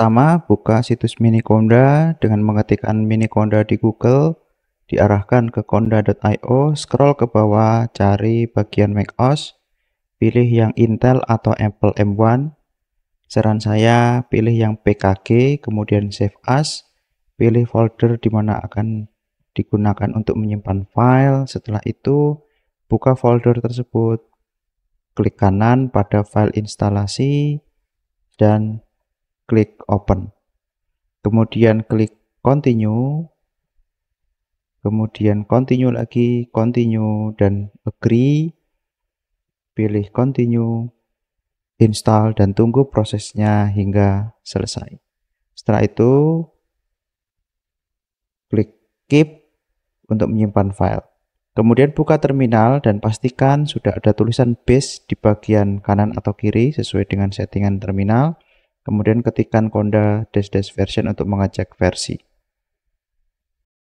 Pertama, buka situs Miniconda dengan mengetikkan Miniconda di Google, diarahkan ke conda.io, scroll ke bawah, cari bagian macOS, pilih yang Intel atau Apple M1. Saran saya, pilih yang PKG, kemudian save as, pilih folder di mana akan digunakan untuk menyimpan file. Setelah itu, buka folder tersebut, klik kanan pada file instalasi, dan klik open. Kemudian klik continue. Kemudian continue lagi, continue dan agree. Pilih continue, install dan tunggu prosesnya hingga selesai. Setelah itu klik keep untuk menyimpan file. Kemudian buka terminal dan pastikan sudah ada tulisan base di bagian kanan atau kiri sesuai dengan settingan terminal kemudian ketikkan konda dash dash version untuk mengecek versi